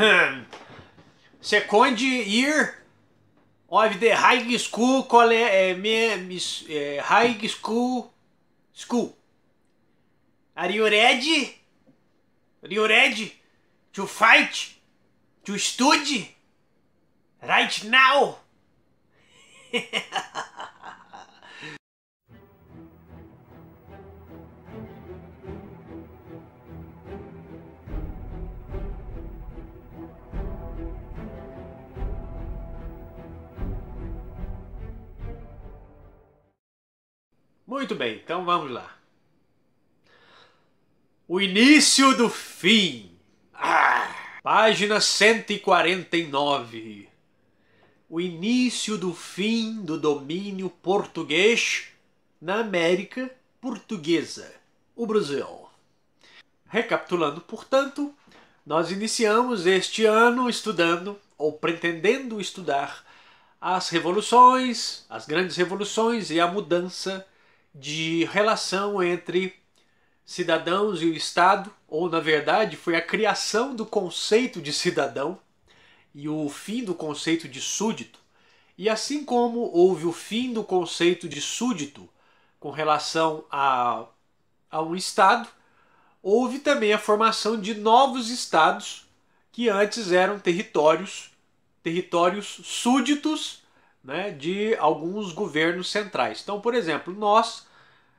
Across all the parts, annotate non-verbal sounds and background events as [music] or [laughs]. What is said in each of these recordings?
[laughs] Second year of the high school college, eh, miss, eh, high school school. Are you ready? Are you ready to fight? To study? Right now? [laughs] Muito bem, então vamos lá. O início do fim. Ah, página 149. O início do fim do domínio português na América portuguesa, o Brasil. Recapitulando, portanto, nós iniciamos este ano estudando ou pretendendo estudar as revoluções, as grandes revoluções e a mudança de relação entre cidadãos e o Estado, ou na verdade foi a criação do conceito de cidadão e o fim do conceito de súdito. E assim como houve o fim do conceito de súdito com relação a, a um Estado, houve também a formação de novos Estados que antes eram territórios, territórios súditos né, de alguns governos centrais. Então, por exemplo, nós,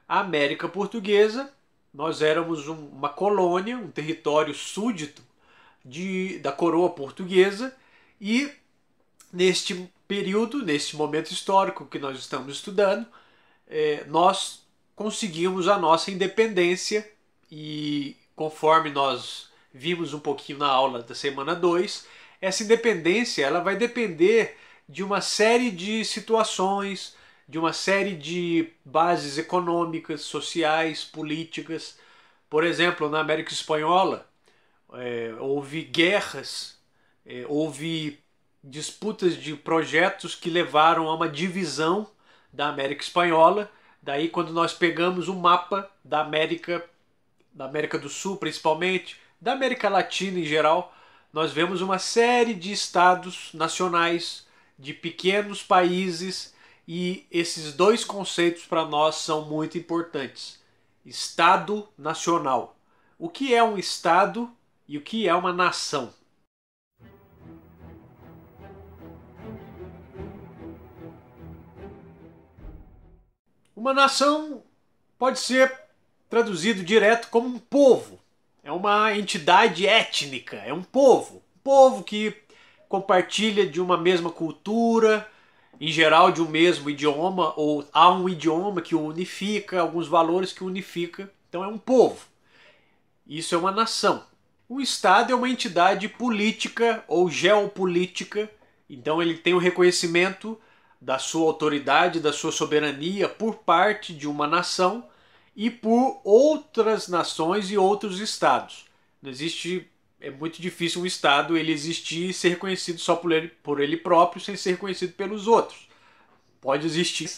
a América Portuguesa, nós éramos um, uma colônia, um território súdito de, da coroa portuguesa, e neste período, neste momento histórico que nós estamos estudando, é, nós conseguimos a nossa independência e conforme nós vimos um pouquinho na aula da semana 2, essa independência ela vai depender de uma série de situações, de uma série de bases econômicas, sociais, políticas. Por exemplo, na América Espanhola, é, houve guerras, é, houve disputas de projetos que levaram a uma divisão da América Espanhola. Daí, quando nós pegamos o mapa da América, da América do Sul principalmente, da América Latina em geral, nós vemos uma série de estados nacionais de pequenos países e esses dois conceitos para nós são muito importantes. Estado nacional. O que é um Estado e o que é uma nação? Uma nação pode ser traduzido direto como um povo. É uma entidade étnica, é um povo. Um povo que compartilha de uma mesma cultura, em geral de um mesmo idioma, ou há um idioma que o unifica, alguns valores que unifica. Então é um povo. Isso é uma nação. O Estado é uma entidade política ou geopolítica, então ele tem o reconhecimento da sua autoridade, da sua soberania por parte de uma nação e por outras nações e outros estados. Não existe é muito difícil o Estado ele existir e ser reconhecido só por ele, por ele próprio, sem ser reconhecido pelos outros. Pode existir,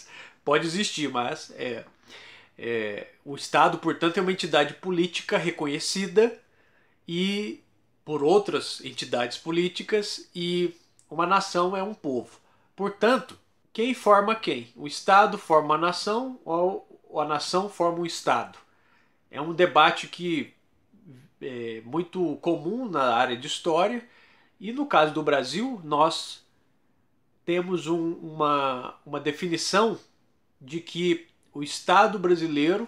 pode existir, mas é, é, o Estado, portanto, é uma entidade política reconhecida e por outras entidades políticas e uma nação é um povo. Portanto, quem forma quem? O Estado forma a nação ou a nação forma o Estado? É um debate que é, muito comum na área de história. E no caso do Brasil, nós temos um, uma, uma definição de que o Estado brasileiro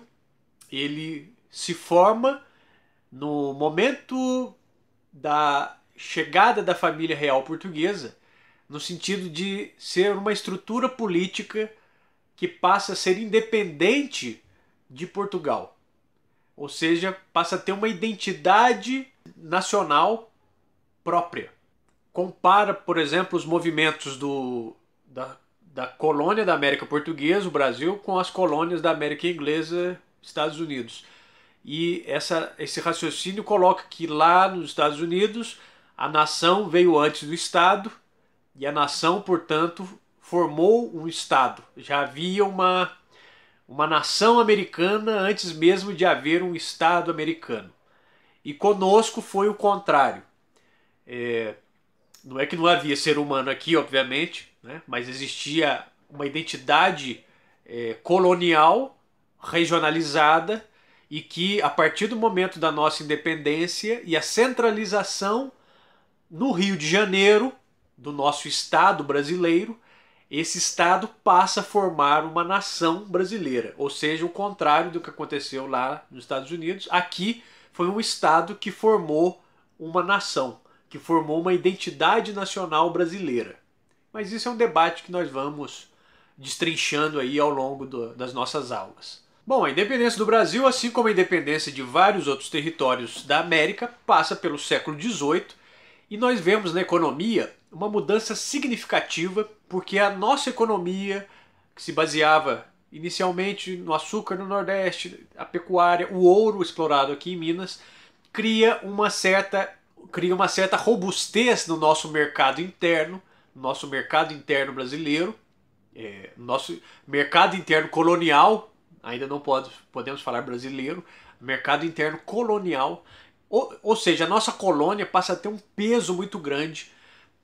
ele se forma no momento da chegada da família real portuguesa, no sentido de ser uma estrutura política que passa a ser independente de Portugal. Ou seja, passa a ter uma identidade nacional própria. Compara, por exemplo, os movimentos do, da, da colônia da América Portuguesa, o Brasil, com as colônias da América Inglesa, Estados Unidos. E essa, esse raciocínio coloca que lá nos Estados Unidos a nação veio antes do Estado e a nação, portanto, formou um Estado. Já havia uma uma nação americana antes mesmo de haver um Estado americano. E conosco foi o contrário. É, não é que não havia ser humano aqui, obviamente, né? mas existia uma identidade é, colonial, regionalizada, e que a partir do momento da nossa independência e a centralização no Rio de Janeiro, do nosso Estado brasileiro, esse estado passa a formar uma nação brasileira, ou seja, o contrário do que aconteceu lá nos Estados Unidos. Aqui foi um estado que formou uma nação, que formou uma identidade nacional brasileira. Mas isso é um debate que nós vamos destrinchando aí ao longo do, das nossas aulas. Bom, a independência do Brasil, assim como a independência de vários outros territórios da América, passa pelo século XVIII e nós vemos na economia uma mudança significativa, porque a nossa economia, que se baseava inicialmente no açúcar no Nordeste, a pecuária, o ouro explorado aqui em Minas, cria uma certa cria uma certa robustez no nosso mercado interno, nosso mercado interno brasileiro, é, nosso mercado interno colonial, ainda não pode, podemos falar brasileiro, mercado interno colonial, ou, ou seja, a nossa colônia passa a ter um peso muito grande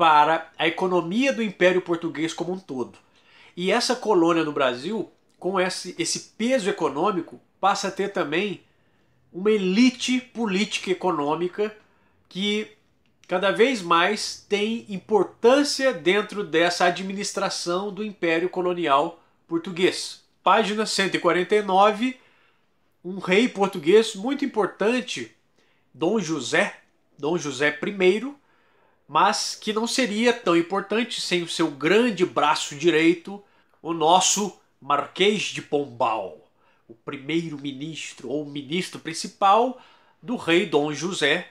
para a economia do Império Português como um todo. E essa colônia no Brasil, com esse, esse peso econômico, passa a ter também uma elite política econômica que cada vez mais tem importância dentro dessa administração do Império Colonial Português. Página 149, um rei português muito importante, Dom José, Dom José I, mas que não seria tão importante sem o seu grande braço direito, o nosso Marquês de Pombal, o primeiro-ministro ou ministro principal do rei Dom José.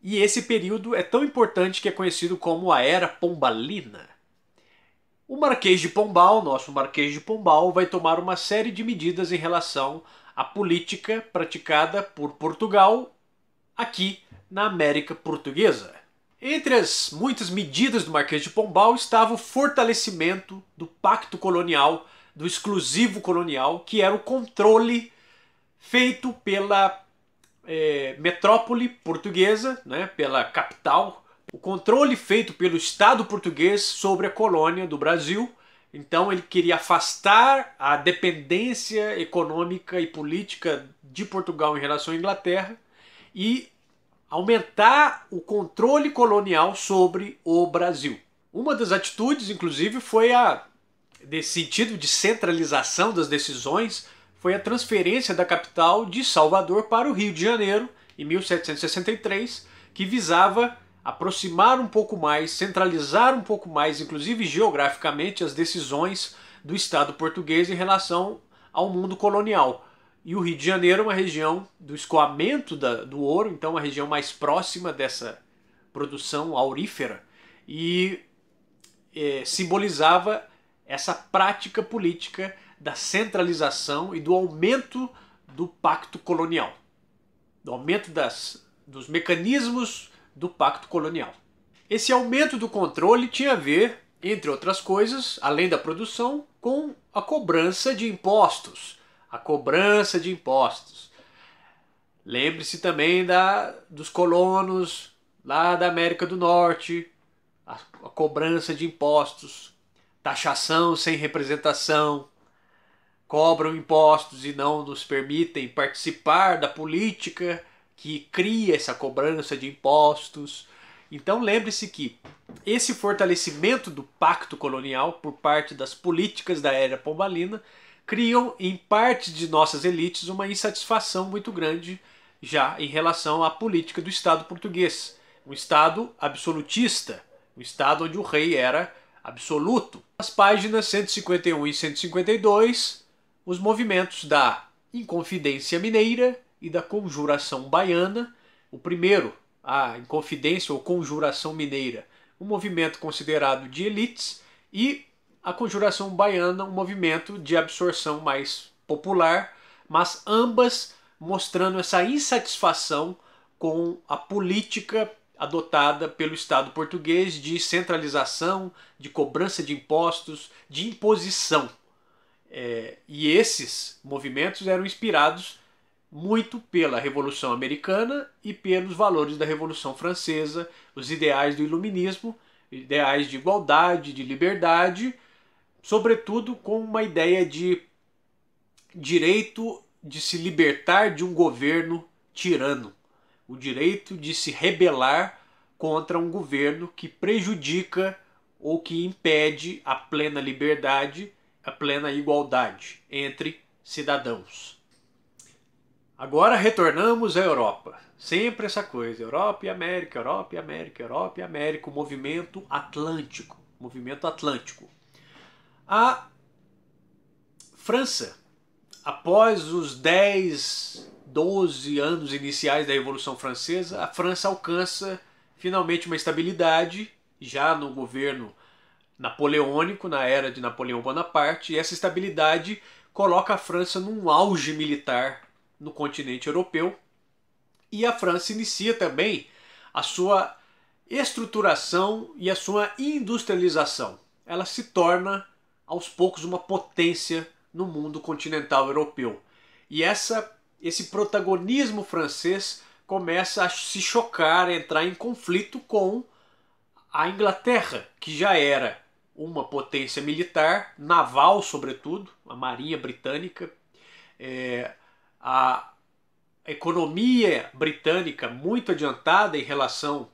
E esse período é tão importante que é conhecido como a Era Pombalina. O Marquês de Pombal, nosso Marquês de Pombal, vai tomar uma série de medidas em relação à política praticada por Portugal aqui na América Portuguesa. Entre as muitas medidas do Marquês de Pombal estava o fortalecimento do pacto colonial, do exclusivo colonial, que era o controle feito pela é, metrópole portuguesa, né, pela capital, o controle feito pelo Estado português sobre a colônia do Brasil. Então ele queria afastar a dependência econômica e política de Portugal em relação à Inglaterra e aumentar o controle colonial sobre o Brasil. Uma das atitudes, inclusive, foi a nesse sentido de centralização das decisões, foi a transferência da capital de Salvador para o Rio de Janeiro em 1763, que visava aproximar um pouco mais, centralizar um pouco mais, inclusive geograficamente, as decisões do Estado português em relação ao mundo colonial, e o Rio de Janeiro é uma região do escoamento da, do ouro, então uma região mais próxima dessa produção aurífera. E é, simbolizava essa prática política da centralização e do aumento do pacto colonial, do aumento das, dos mecanismos do pacto colonial. Esse aumento do controle tinha a ver, entre outras coisas, além da produção, com a cobrança de impostos a cobrança de impostos. Lembre-se também da, dos colonos lá da América do Norte, a, a cobrança de impostos, taxação sem representação, cobram impostos e não nos permitem participar da política que cria essa cobrança de impostos. Então lembre-se que esse fortalecimento do pacto colonial por parte das políticas da era pombalina criam em parte de nossas elites uma insatisfação muito grande já em relação à política do Estado português, um Estado absolutista, um Estado onde o rei era absoluto. As páginas 151 e 152, os movimentos da Inconfidência Mineira e da Conjuração Baiana. O primeiro, a Inconfidência ou Conjuração Mineira, um movimento considerado de elites, e a conjuração baiana um movimento de absorção mais popular, mas ambas mostrando essa insatisfação com a política adotada pelo Estado português de centralização, de cobrança de impostos, de imposição. É, e esses movimentos eram inspirados muito pela Revolução Americana e pelos valores da Revolução Francesa, os ideais do Iluminismo, ideais de igualdade, de liberdade, sobretudo com uma ideia de direito de se libertar de um governo tirano, o direito de se rebelar contra um governo que prejudica ou que impede a plena liberdade, a plena igualdade entre cidadãos. Agora retornamos à Europa. Sempre essa coisa, Europa e América, Europa e América, Europa e América, o movimento atlântico, movimento atlântico. A França, após os 10, 12 anos iniciais da Revolução Francesa, a França alcança finalmente uma estabilidade, já no governo napoleônico, na era de Napoleão Bonaparte, e essa estabilidade coloca a França num auge militar no continente europeu. E a França inicia também a sua estruturação e a sua industrialização. Ela se torna aos poucos uma potência no mundo continental europeu. E essa, esse protagonismo francês começa a se chocar, a entrar em conflito com a Inglaterra, que já era uma potência militar, naval sobretudo, a marinha britânica, é, a economia britânica muito adiantada em relação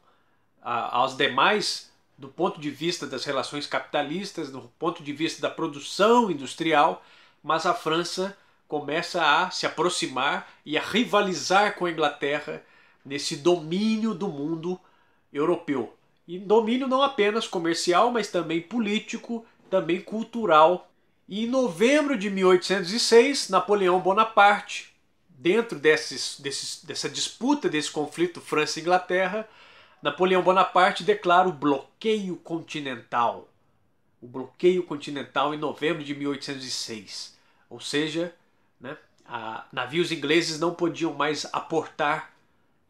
às demais do ponto de vista das relações capitalistas, do ponto de vista da produção industrial, mas a França começa a se aproximar e a rivalizar com a Inglaterra nesse domínio do mundo europeu. E domínio não apenas comercial, mas também político, também cultural. E em novembro de 1806, Napoleão Bonaparte, dentro desses, desses, dessa disputa, desse conflito França-Inglaterra, Napoleão Bonaparte declara o bloqueio continental. O bloqueio continental em novembro de 1806. Ou seja, né, a, navios ingleses não podiam mais aportar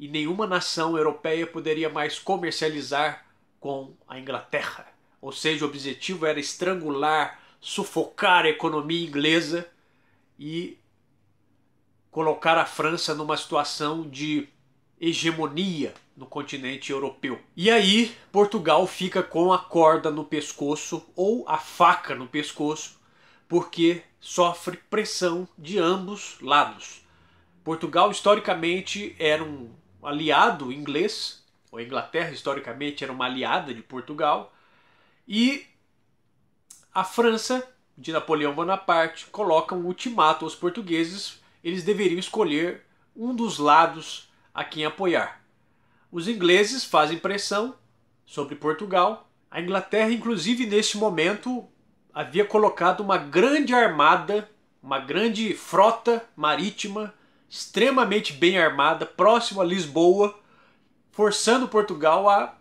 e nenhuma nação europeia poderia mais comercializar com a Inglaterra. Ou seja, o objetivo era estrangular, sufocar a economia inglesa e colocar a França numa situação de hegemonia no continente europeu. E aí, Portugal fica com a corda no pescoço ou a faca no pescoço, porque sofre pressão de ambos lados. Portugal historicamente era um aliado inglês, ou a Inglaterra historicamente era uma aliada de Portugal, e a França de Napoleão Bonaparte coloca um ultimato aos portugueses, eles deveriam escolher um dos lados a quem apoiar. Os ingleses fazem pressão sobre Portugal. A Inglaterra, inclusive, neste momento, havia colocado uma grande armada, uma grande frota marítima, extremamente bem armada, próximo a Lisboa, forçando Portugal a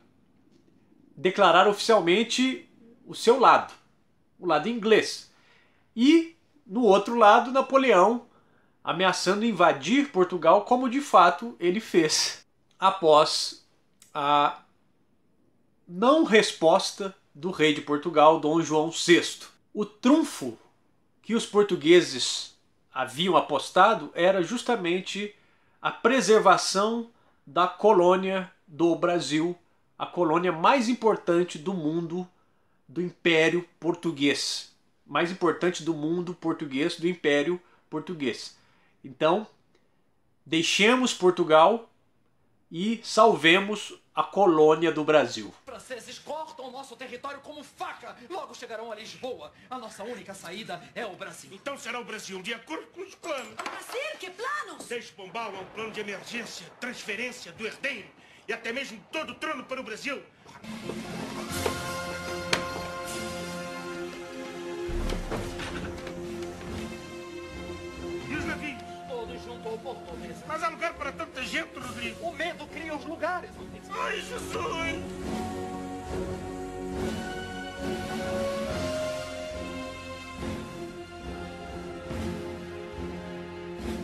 declarar oficialmente o seu lado, o lado inglês. E, no outro lado, Napoleão ameaçando invadir Portugal, como de fato ele fez após a não resposta do rei de Portugal, Dom João VI. O trunfo que os portugueses haviam apostado era justamente a preservação da colônia do Brasil, a colônia mais importante do mundo do Império Português, mais importante do mundo português, do Império Português. Então, deixemos Portugal e salvemos a colônia do Brasil. Os franceses cortam o nosso território como faca. Logo chegarão a Lisboa. A nossa única saída é o Brasil. Então será o Brasil, de acordo com os planos. Brasil que planos? Desde é um plano de emergência, transferência do herdeiro e até mesmo todo o trono para o Brasil. voltou, voltou Mas há lugar para tanta gente, Rodrigo. O medo cria os lugares, Rodrigo. Ai, Jesus!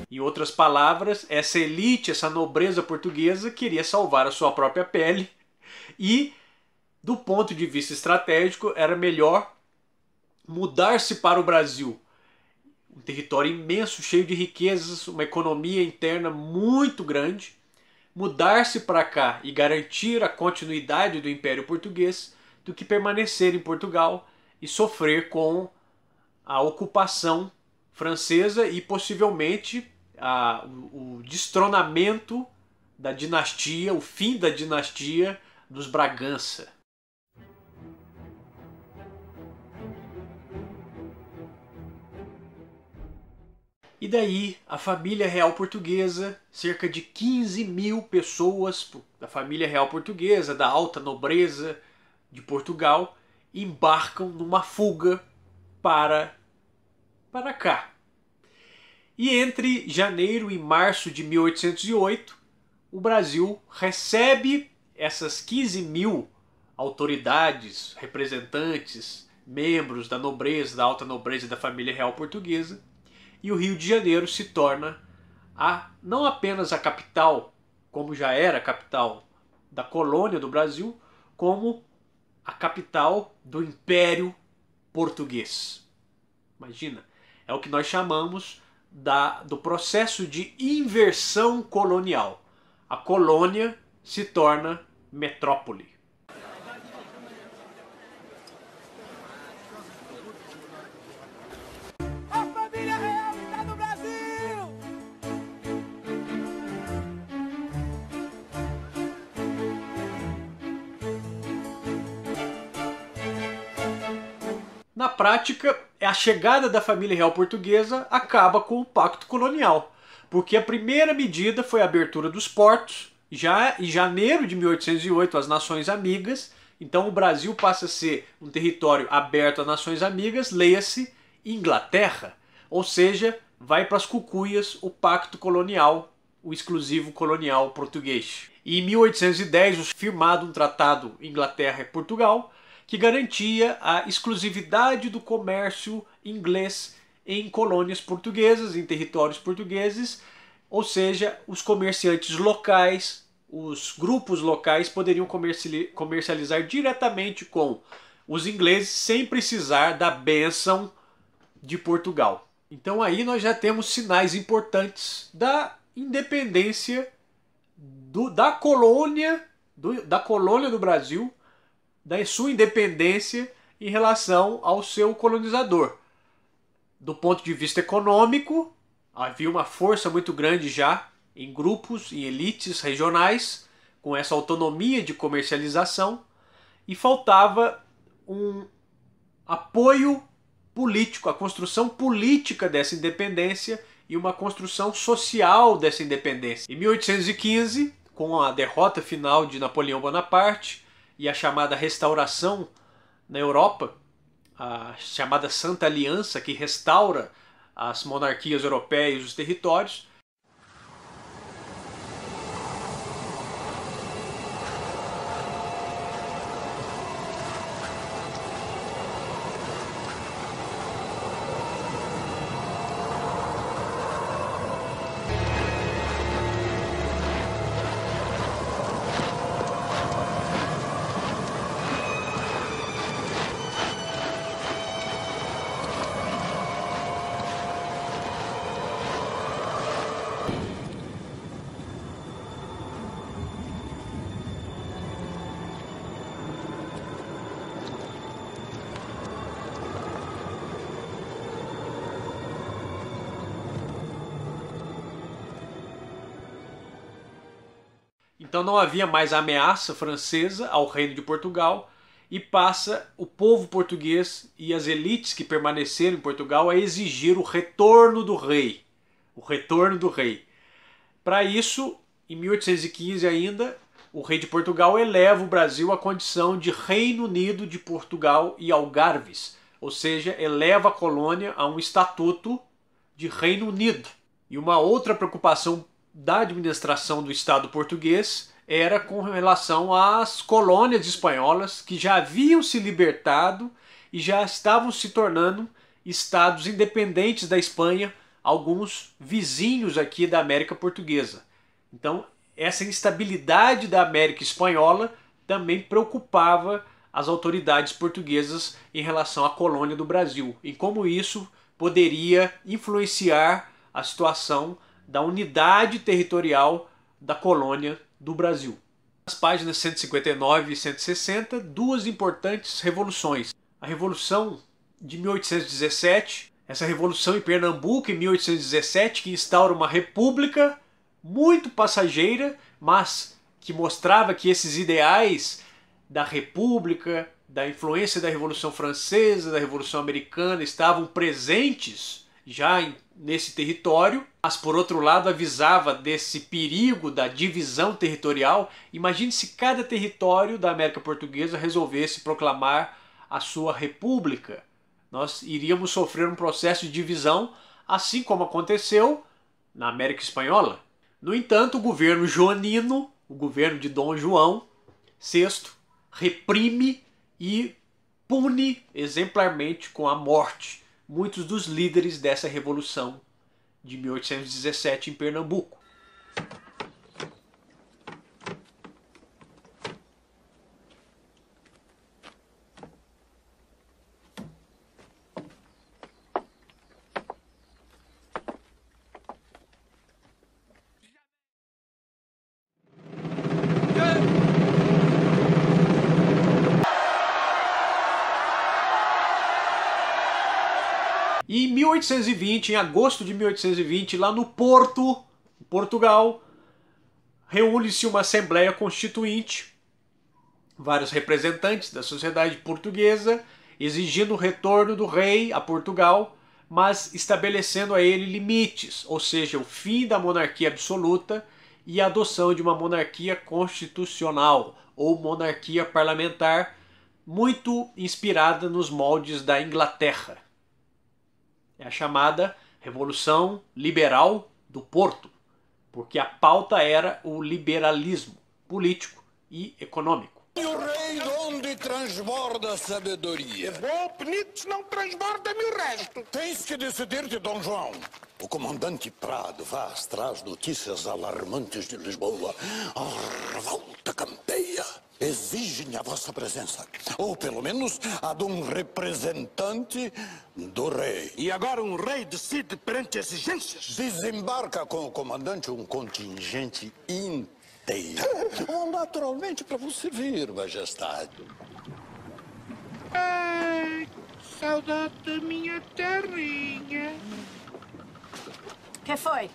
Em outras palavras, essa elite, essa nobreza portuguesa queria salvar a sua própria pele e, do ponto de vista estratégico, era melhor mudar-se para o Brasil, um território imenso, cheio de riquezas, uma economia interna muito grande, mudar-se para cá e garantir a continuidade do Império Português do que permanecer em Portugal e sofrer com a ocupação francesa e possivelmente a, o, o destronamento da dinastia, o fim da dinastia dos Bragança. E daí a família real portuguesa, cerca de 15 mil pessoas da família real portuguesa, da alta nobreza de Portugal, embarcam numa fuga para, para cá. E entre janeiro e março de 1808, o Brasil recebe essas 15 mil autoridades, representantes, membros da nobreza, da alta nobreza e da família real portuguesa, e o Rio de Janeiro se torna a, não apenas a capital, como já era a capital da colônia do Brasil, como a capital do Império Português. Imagina, é o que nós chamamos da, do processo de inversão colonial. A colônia se torna metrópole. Na prática, a chegada da família real portuguesa acaba com o pacto colonial, porque a primeira medida foi a abertura dos portos, já em janeiro de 1808 as nações amigas, então o Brasil passa a ser um território aberto às nações amigas, leia-se Inglaterra, ou seja, vai para as cucuias o pacto colonial, o exclusivo colonial português. E em 1810 foi firmado um tratado Inglaterra e Portugal, que garantia a exclusividade do comércio inglês em colônias portuguesas, em territórios portugueses, ou seja, os comerciantes locais, os grupos locais poderiam comercializar diretamente com os ingleses sem precisar da benção de Portugal. Então aí nós já temos sinais importantes da independência do, da colônia do, da colônia do Brasil da sua independência em relação ao seu colonizador. Do ponto de vista econômico, havia uma força muito grande já em grupos, em elites regionais, com essa autonomia de comercialização, e faltava um apoio político, a construção política dessa independência e uma construção social dessa independência. Em 1815, com a derrota final de Napoleão Bonaparte, e a chamada restauração na Europa, a chamada Santa Aliança, que restaura as monarquias europeias e os territórios, Então não havia mais ameaça francesa ao reino de Portugal e passa o povo português e as elites que permaneceram em Portugal a exigir o retorno do rei, o retorno do rei. Para isso, em 1815 ainda, o rei de Portugal eleva o Brasil à condição de Reino Unido de Portugal e Algarves, ou seja, eleva a colônia a um estatuto de Reino Unido. E uma outra preocupação da administração do Estado português era com relação às colônias espanholas que já haviam se libertado e já estavam se tornando estados independentes da Espanha, alguns vizinhos aqui da América Portuguesa. Então, essa instabilidade da América Espanhola também preocupava as autoridades portuguesas em relação à colônia do Brasil e como isso poderia influenciar a situação da unidade territorial da colônia do Brasil. Nas páginas 159 e 160, duas importantes revoluções. A Revolução de 1817, essa revolução em Pernambuco em 1817, que instaura uma república muito passageira, mas que mostrava que esses ideais da república, da influência da Revolução Francesa, da Revolução Americana estavam presentes já em nesse território, mas por outro lado avisava desse perigo da divisão territorial. Imagine se cada território da América Portuguesa resolvesse proclamar a sua república. Nós iríamos sofrer um processo de divisão, assim como aconteceu na América Espanhola. No entanto, o governo joanino, o governo de Dom João VI, reprime e pune exemplarmente com a morte muitos dos líderes dessa revolução de 1817 em Pernambuco. 1820, em agosto de 1820, lá no Porto, Portugal, reúne-se uma Assembleia Constituinte, vários representantes da sociedade portuguesa, exigindo o retorno do rei a Portugal, mas estabelecendo a ele limites, ou seja, o fim da monarquia absoluta e a adoção de uma monarquia constitucional ou monarquia parlamentar, muito inspirada nos moldes da Inglaterra é a chamada Revolução Liberal do Porto, porque a pauta era o liberalismo político e econômico. E o rei onde transborda a sabedoria? Bom, Penites não transborda-me o resto. Tens que decidir-te, Dom João. O comandante Prado Vaz traz notícias alarmantes de Lisboa. A revolta campeia. Exigem a vossa presença. Ou pelo menos a de um representante do rei. E agora um rei decide perante exigências? Desembarca com o comandante um contingente inteiro Vou é Naturalmente, para vos servir, majestade. Ai, saudade da minha terrinha. Que foi?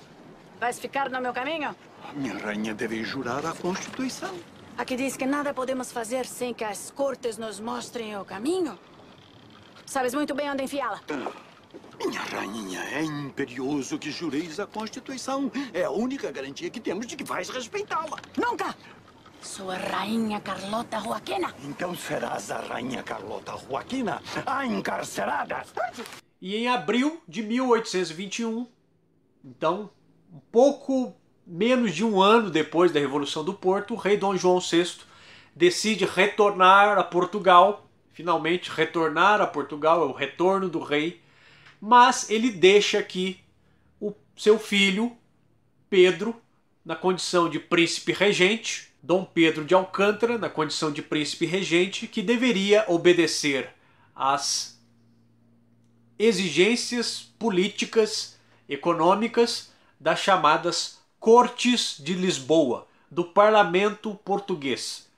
Vais ficar no meu caminho? minha rainha deve jurar a Constituição. Aqui diz que nada podemos fazer sem que as cortes nos mostrem o caminho. Sabes muito bem onde enfiá-la. Ah. Minha rainha, é imperioso que jureis a Constituição. É a única garantia que temos de que vais respeitá-la. Nunca! Sou a rainha Carlota Joaquina. Então serás a rainha Carlota Joaquina, a encarcerada. E em abril de 1821, então um pouco menos de um ano depois da Revolução do Porto, o rei Dom João VI decide retornar a Portugal. Finalmente, retornar a Portugal é o retorno do rei mas ele deixa aqui o seu filho Pedro na condição de príncipe regente, Dom Pedro de Alcântara na condição de príncipe regente, que deveria obedecer às exigências políticas, econômicas das chamadas Cortes de Lisboa, do parlamento português.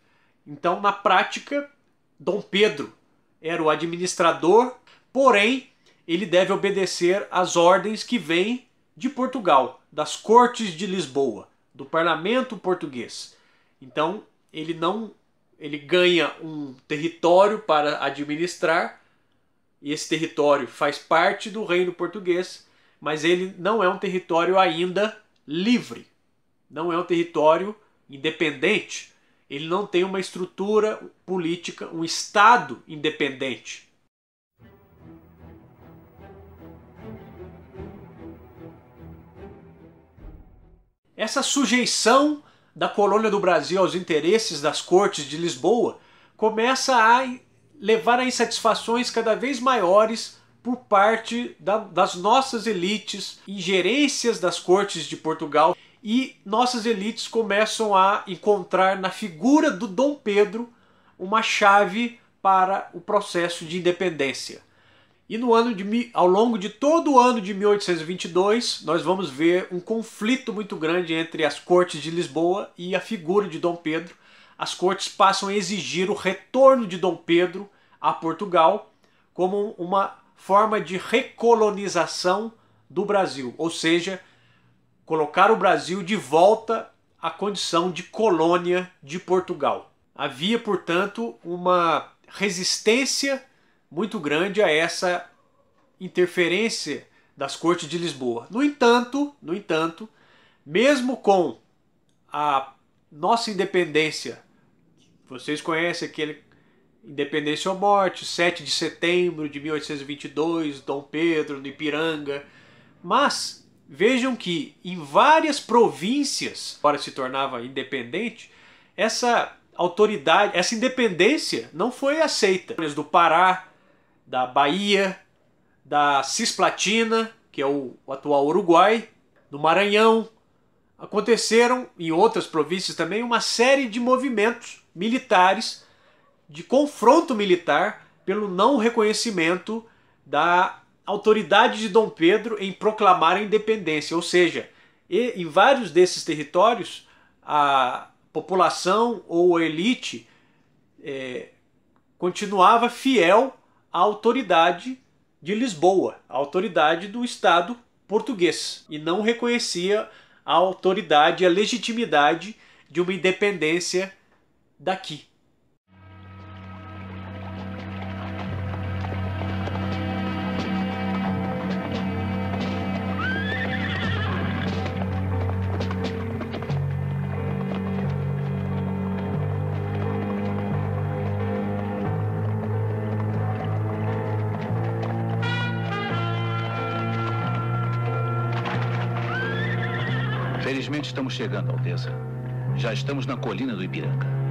Então, na prática, Dom Pedro era o administrador, porém ele deve obedecer às ordens que vêm de Portugal, das Cortes de Lisboa, do parlamento português. Então, ele não ele ganha um território para administrar, e esse território faz parte do reino português, mas ele não é um território ainda livre. Não é um território independente. Ele não tem uma estrutura política, um estado independente Essa sujeição da colônia do Brasil aos interesses das cortes de Lisboa começa a levar a insatisfações cada vez maiores por parte da, das nossas elites, ingerências das cortes de Portugal, e nossas elites começam a encontrar na figura do Dom Pedro uma chave para o processo de independência. E no ano de, ao longo de todo o ano de 1822, nós vamos ver um conflito muito grande entre as cortes de Lisboa e a figura de Dom Pedro. As cortes passam a exigir o retorno de Dom Pedro a Portugal como uma forma de recolonização do Brasil, ou seja, colocar o Brasil de volta à condição de colônia de Portugal. Havia, portanto, uma resistência muito grande a essa interferência das cortes de Lisboa. No entanto, no entanto, mesmo com a nossa independência, vocês conhecem aquele Independência ou Morte, 7 de setembro de 1822, Dom Pedro no Ipiranga, mas vejam que em várias províncias, agora se tornava independente, essa autoridade, essa independência não foi aceita. Do Pará, da Bahia, da Cisplatina, que é o atual Uruguai, no Maranhão. Aconteceram em outras províncias também uma série de movimentos militares de confronto militar pelo não reconhecimento da autoridade de Dom Pedro em proclamar a independência, ou seja, em vários desses territórios a população ou a elite é, continuava fiel a autoridade de Lisboa, a autoridade do Estado português, e não reconhecia a autoridade, a legitimidade de uma independência daqui. chegando, Alteza. Já estamos na colina do Ipiranga.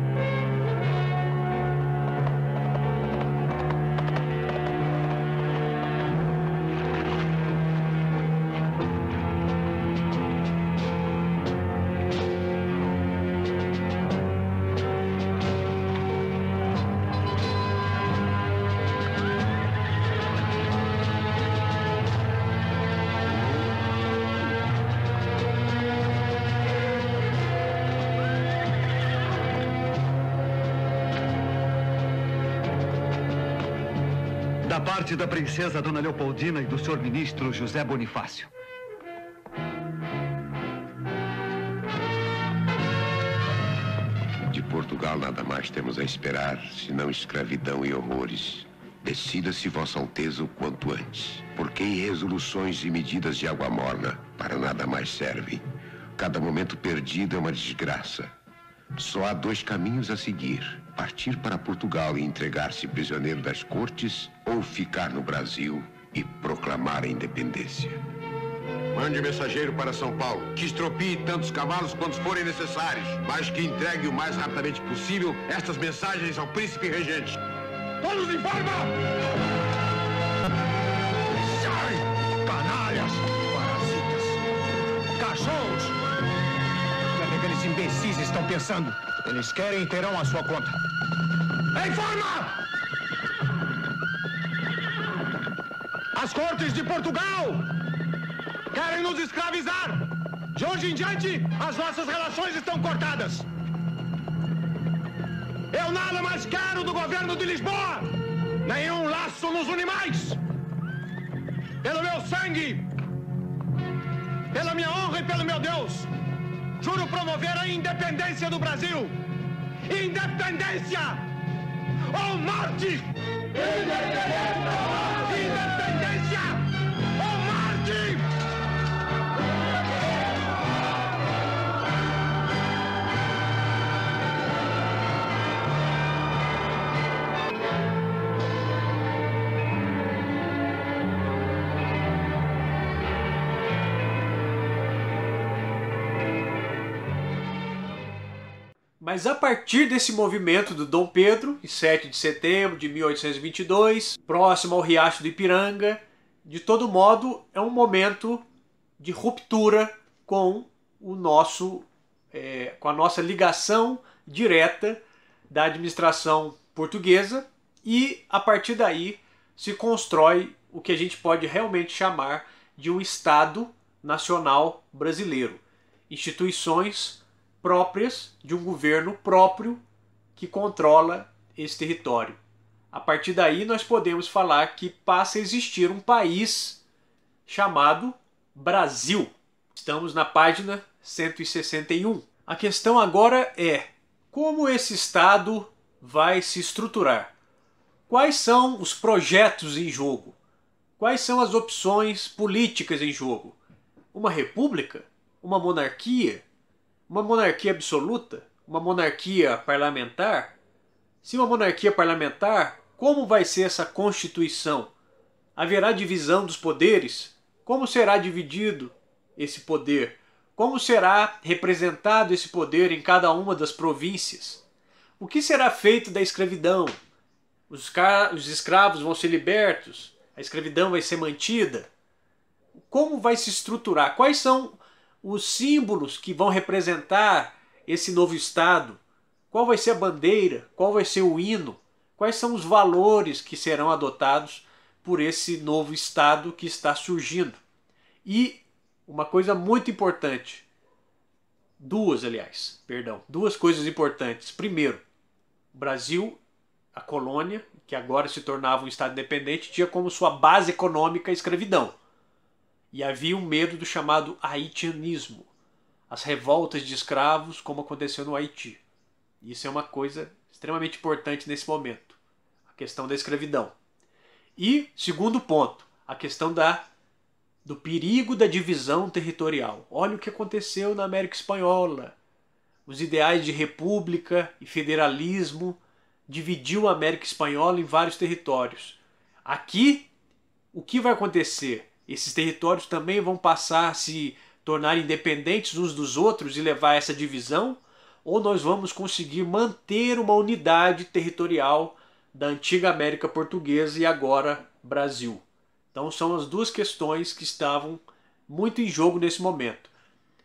parte da princesa Dona Leopoldina e do senhor ministro José Bonifácio. De Portugal nada mais temos a esperar, senão escravidão e horrores. Decida-se, Vossa Alteza, o quanto antes, porque em resoluções e medidas de água morna para nada mais servem. Cada momento perdido é uma desgraça. Só há dois caminhos a seguir partir para Portugal e entregar-se prisioneiro das cortes ou ficar no Brasil e proclamar a independência. Mande mensageiro para São Paulo, que estropie tantos cavalos quantos forem necessários, mas que entregue o mais rapidamente possível estas mensagens ao príncipe regente. Todos em forma! estão pensando. Eles querem e terão a sua conta. Em forma! As cortes de Portugal querem nos escravizar. De hoje em diante, as nossas relações estão cortadas. Eu nada mais quero do governo de Lisboa. Nenhum laço nos une mais. Pelo meu sangue, pela minha honra e pelo meu Deus, Juro promover a independência do Brasil. Independência ou morte! Independência! Independência! Mas a partir desse movimento do Dom Pedro, em 7 de setembro de 1822, próximo ao Riacho do Ipiranga, de todo modo é um momento de ruptura com o nosso, é, com a nossa ligação direta da administração portuguesa e a partir daí se constrói o que a gente pode realmente chamar de um Estado Nacional Brasileiro. Instituições próprias de um governo próprio que controla esse território. A partir daí, nós podemos falar que passa a existir um país chamado Brasil. Estamos na página 161. A questão agora é como esse Estado vai se estruturar? Quais são os projetos em jogo? Quais são as opções políticas em jogo? Uma república? Uma monarquia? Uma monarquia absoluta? Uma monarquia parlamentar? Se uma monarquia parlamentar, como vai ser essa constituição? Haverá divisão dos poderes? Como será dividido esse poder? Como será representado esse poder em cada uma das províncias? O que será feito da escravidão? Os, escravos vão ser libertos? A escravidão vai ser mantida? Como vai se estruturar? Quais são os símbolos que vão representar esse novo Estado, qual vai ser a bandeira, qual vai ser o hino, quais são os valores que serão adotados por esse novo Estado que está surgindo. E uma coisa muito importante, duas, aliás, perdão, duas coisas importantes. Primeiro, o Brasil, a colônia, que agora se tornava um Estado independente, tinha como sua base econômica a escravidão e havia o um medo do chamado haitianismo, as revoltas de escravos, como aconteceu no Haiti. Isso é uma coisa extremamente importante nesse momento, a questão da escravidão. E, segundo ponto, a questão da do perigo da divisão territorial. Olha o que aconteceu na América Espanhola. Os ideais de república e federalismo dividiu a América Espanhola em vários territórios. Aqui, o que vai acontecer? Esses territórios também vão passar a se tornar independentes uns dos outros e levar a essa divisão? Ou nós vamos conseguir manter uma unidade territorial da antiga América Portuguesa e agora Brasil? Então são as duas questões que estavam muito em jogo nesse momento.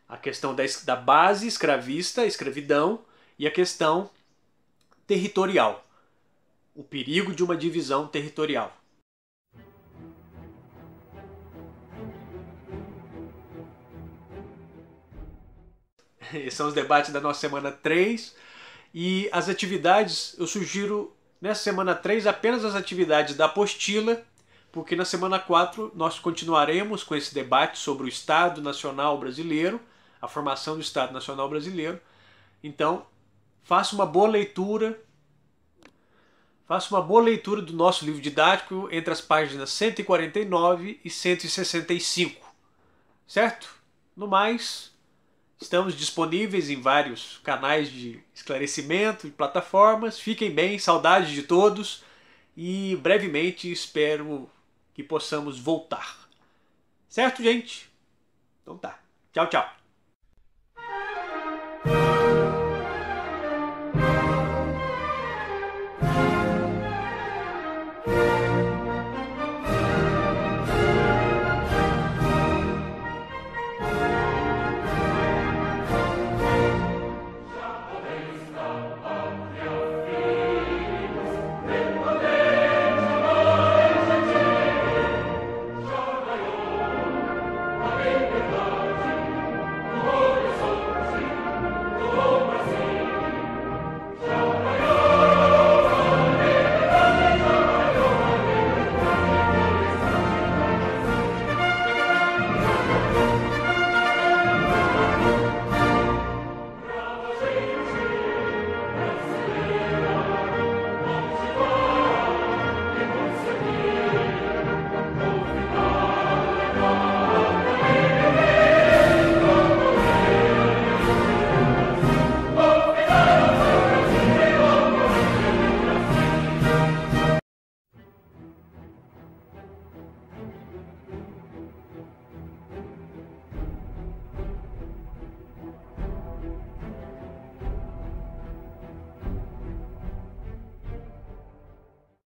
A questão da, da base escravista, escravidão, e a questão territorial. O perigo de uma divisão territorial. [laughs] Esses são os debates da nossa semana 3. E as atividades, eu sugiro nessa semana 3 apenas as atividades da apostila, porque na semana 4 nós continuaremos com esse debate sobre o Estado Nacional Brasileiro, a formação do Estado Nacional Brasileiro. Então, faça uma boa leitura. Faça uma boa leitura do nosso livro didático entre as páginas 149 e 165. Certo? No mais, Estamos disponíveis em vários canais de esclarecimento e plataformas. Fiquem bem, saudades de todos e brevemente espero que possamos voltar. Certo, gente? Então tá. Tchau, tchau.